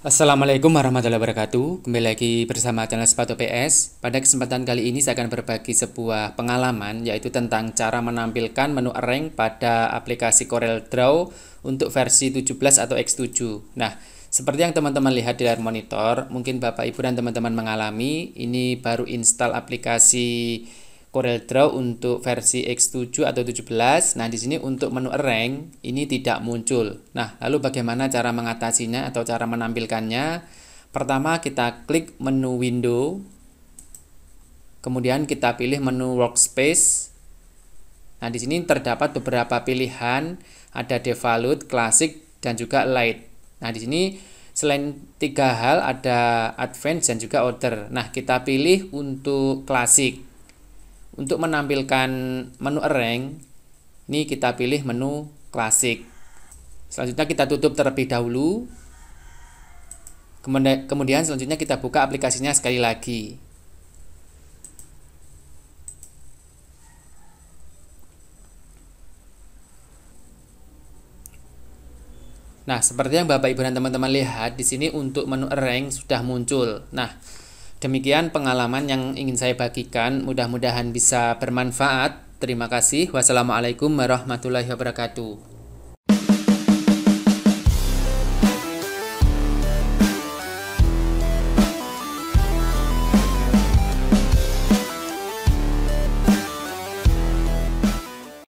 Assalamualaikum warahmatullahi wabarakatuh Kembali lagi bersama channel Sepatu PS Pada kesempatan kali ini saya akan berbagi sebuah pengalaman Yaitu tentang cara menampilkan menu areng pada aplikasi Corel Draw Untuk versi 17 atau X7 Nah, seperti yang teman-teman lihat di layar monitor Mungkin Bapak Ibu dan teman-teman mengalami Ini baru install aplikasi CorelDRAW untuk versi X7 atau 17. Nah, di sini untuk menu rank ini tidak muncul. Nah, lalu bagaimana cara mengatasinya atau cara menampilkannya? Pertama, kita klik menu window. Kemudian kita pilih menu workspace. Nah, di sini terdapat beberapa pilihan, ada devalued, classic, dan juga light. Nah, di sini selain tiga hal ada Advanced dan juga order. Nah, kita pilih untuk Classic. Untuk menampilkan menu ereng, ini kita pilih menu klasik. Selanjutnya kita tutup terlebih dahulu. Kemudian selanjutnya kita buka aplikasinya sekali lagi. Nah, seperti yang Bapak Ibu dan teman-teman lihat, di sini untuk menu ereng sudah muncul. Nah, Demikian pengalaman yang ingin saya bagikan, mudah-mudahan bisa bermanfaat. Terima kasih. Wassalamualaikum warahmatullahi wabarakatuh.